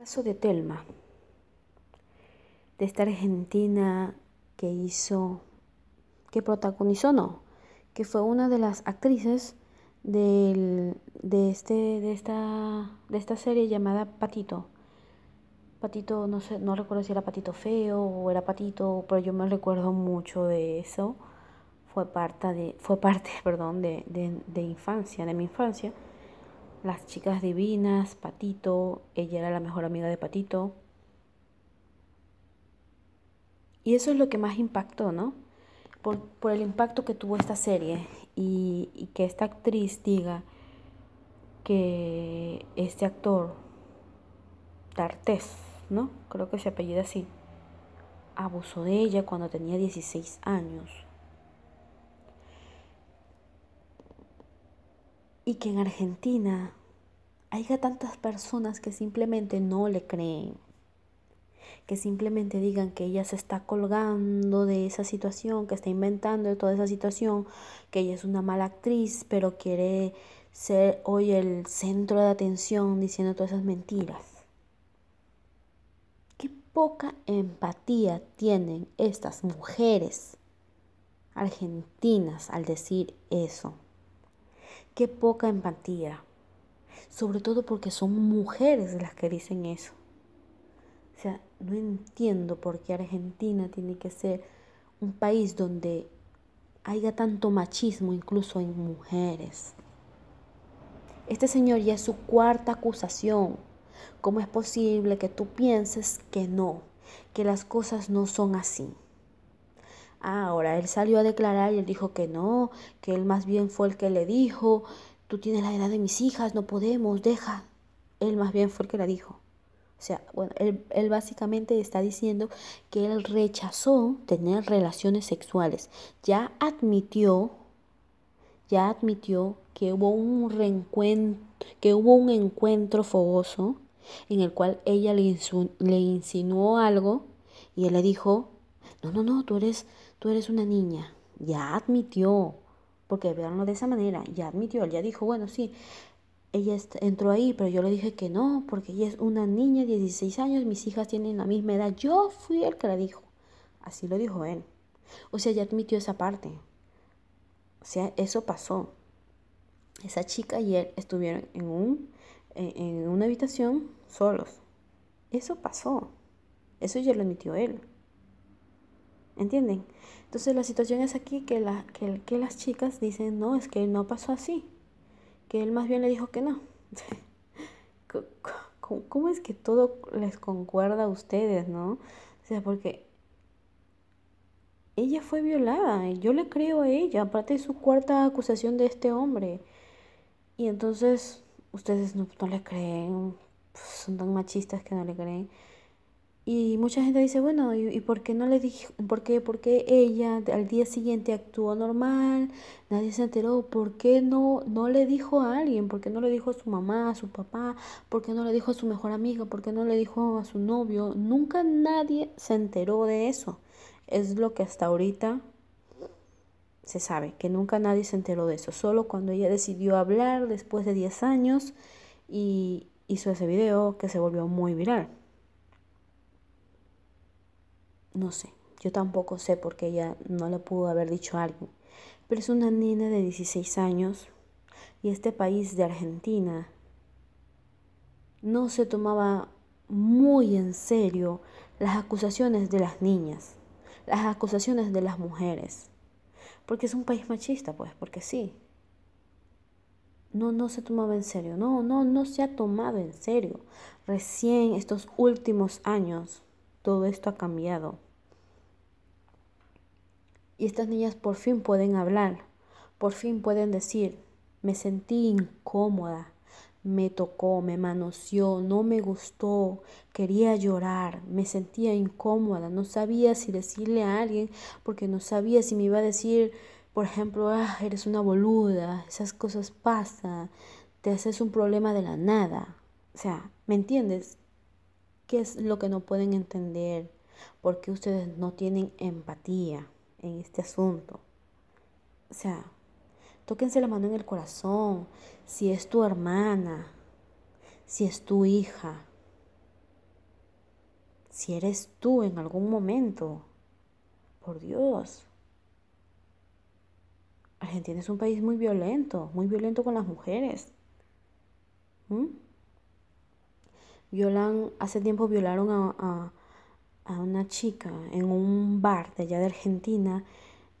Caso de Telma, de esta argentina que hizo, que protagonizó, no, que fue una de las actrices de, este, de, esta, serie llamada Patito. Patito, no sé, no recuerdo si era Patito Feo o era Patito, pero yo me recuerdo mucho de eso. Fue parte de, fue parte, perdón, de, de, de infancia, de mi infancia las chicas divinas, Patito, ella era la mejor amiga de Patito. Y eso es lo que más impactó, ¿no? Por, el impacto que tuvo esta serie y, que esta actriz diga que este actor, tartés ¿no? Creo que se apellida así, abusó de ella cuando tenía 16 años. y que en Argentina haya tantas personas que simplemente no le creen, que simplemente digan que ella se está colgando de esa situación, que está inventando toda esa situación, que ella es una mala actriz, pero quiere ser hoy el centro de atención diciendo todas esas mentiras. Qué poca empatía tienen estas mujeres argentinas al decir eso. Qué poca empatía. Sobre todo porque son mujeres las que dicen eso. O sea, no entiendo por qué Argentina tiene que ser un país donde haya tanto machismo incluso en mujeres. Este señor ya es su cuarta acusación. ¿Cómo es posible que tú pienses que no, que las cosas no son así? Ah, ahora, él salió a declarar y él dijo que no, que él más bien fue el que le dijo, tú tienes la edad de mis hijas, no podemos, deja. Él más bien fue el que la dijo. O sea, bueno, él, básicamente está diciendo que él rechazó tener relaciones sexuales. Ya admitió, ya admitió que hubo un reencuentro, que hubo un encuentro fogoso en el cual ella le insinuó algo y él le dijo no, no, no, tú eres, tú eres una niña. Ya admitió, porque veanlo de esa manera, ya admitió, él ya dijo, bueno, sí, ella entró ahí, pero yo le dije que no, porque ella es una niña de 16 años, mis hijas tienen la misma edad, yo fui el que la dijo. Así lo dijo él. O sea, ya admitió esa parte. O sea, eso pasó. Esa chica y él estuvieron en, un, en, en una habitación solos. Eso pasó. Eso ya lo admitió él. ¿entienden? Entonces la situación es aquí que, la, que, las chicas dicen, no, es que no pasó así, que él más bien le dijo que no. ¿Cómo es que todo les concuerda a ustedes, no? O sea, porque ella fue violada, yo le creo a ella, aparte de su cuarta acusación de este hombre. Y entonces ustedes no, no le creen, son tan machistas que no le creen. Y mucha gente dice, bueno, ¿y, por qué no le dijo? ¿Por qué, ella al día siguiente actuó normal? Nadie se enteró. ¿Por qué no, no le dijo a alguien? ¿Por qué no le dijo a su mamá, a su papá? ¿Por qué no le dijo a su mejor amiga? ¿Por qué no le dijo a su novio? Nunca nadie se enteró de eso. Es lo que hasta ahorita se sabe, que nunca nadie se enteró de eso. Solo cuando ella decidió hablar después de 10 años y hizo ese video que se volvió muy viral. No sé, yo tampoco sé porque ella no le pudo haber dicho algo. alguien. Pero es una niña de 16 años y este país de Argentina no se tomaba muy en serio las acusaciones de las niñas, las acusaciones de las mujeres. Porque es un país machista, pues, porque sí. No, no se tomaba en serio, no, no, no se ha tomado en serio. Recién estos últimos años todo esto ha cambiado. Y estas niñas por fin pueden hablar, por fin pueden decir, me sentí incómoda, me tocó, me manoseó, no me gustó, quería llorar, me sentía incómoda, no sabía si decirle a alguien porque no sabía si me iba a decir, por ejemplo, ah, eres una boluda, esas cosas pasan, te haces un problema de la nada. O sea, ¿me entiendes? ¿Qué es lo que no pueden entender? ¿Por qué ustedes no tienen empatía en este asunto? O sea, tóquense la mano en el corazón. Si es tu hermana, si es tu hija, si eres tú en algún momento, por Dios. Argentina es un país muy violento, muy violento con las mujeres hace tiempo violaron a, una chica en un bar de allá de Argentina.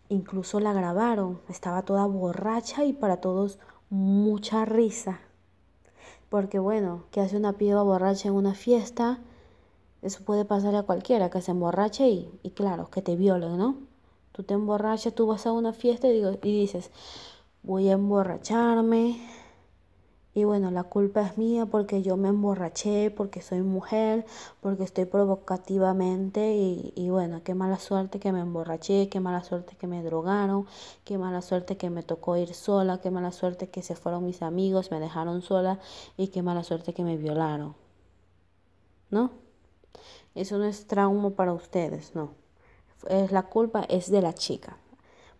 Incluso la grabaron. Estaba toda borracha y para todos mucha risa. Porque bueno, ¿qué hace una piba borracha en una fiesta? Eso puede pasar a cualquiera, que se emborrache y, claro, que te violen, ¿no? Tú te emborrachas, tú vas a una fiesta y, digo, y dices, voy a emborracharme, y bueno, la culpa es mía porque yo me emborraché, porque soy mujer, porque estoy provocativamente y, bueno, qué mala suerte que me emborraché, qué mala suerte que me drogaron, qué mala suerte que me tocó ir sola, qué mala suerte que se fueron mis amigos, me dejaron sola y qué mala suerte que me violaron. ¿No? Eso no es trauma para ustedes, no. Es, la culpa es de la chica,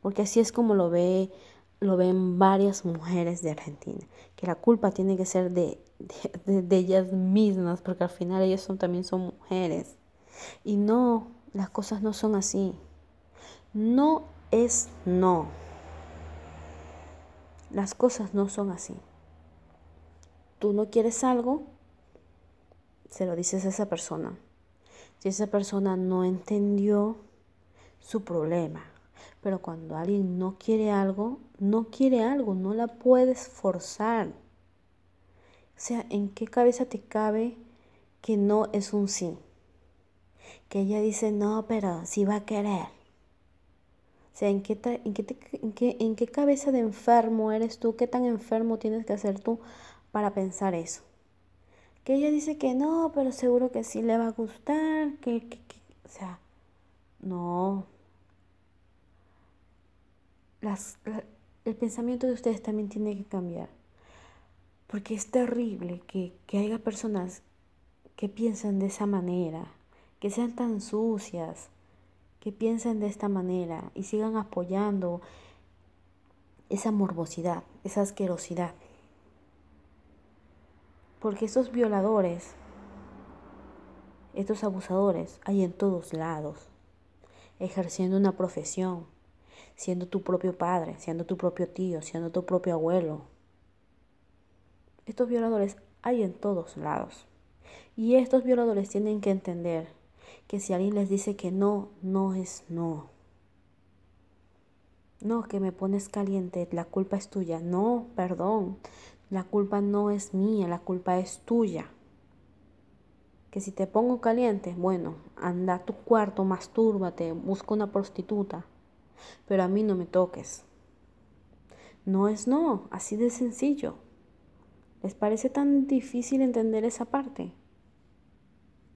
porque así es como lo ve lo ven varias mujeres de Argentina, que la culpa tiene que ser de, ellas mismas, porque al final ellas son, también son mujeres. Y no, las cosas no son así. No es no. Las cosas no son así. Tú no quieres algo, se lo dices a esa persona. Si esa persona no entendió su problema pero cuando alguien no quiere algo, no quiere algo, no la puedes forzar. O sea, ¿en qué cabeza te cabe que no es un sí? Que ella dice, no, pero sí va a querer. O sea, ¿en qué, cabeza de enfermo eres tú? ¿Qué tan enfermo tienes que hacer tú para pensar eso? Que ella dice que no, pero seguro que sí le va a gustar, o sea, no, las, el pensamiento de ustedes también tiene que cambiar. Porque es terrible que, haya personas que piensan de esa manera, que sean tan sucias, que piensen de esta manera y sigan apoyando esa morbosidad, esa asquerosidad. Porque estos violadores, estos abusadores, hay en todos lados, ejerciendo una profesión, siendo tu propio padre, siendo tu propio tío, siendo tu propio abuelo. Estos violadores hay en todos lados. Y estos violadores tienen que entender que si alguien les dice que no, no es no. No, que me pones caliente, la culpa es tuya. No, perdón, la culpa no es mía, la culpa es tuya. Que si te pongo caliente, bueno, anda a tu cuarto, mastúrbate, busca una prostituta pero a mí no me toques. No es no, así de sencillo. ¿Les parece tan difícil entender esa parte?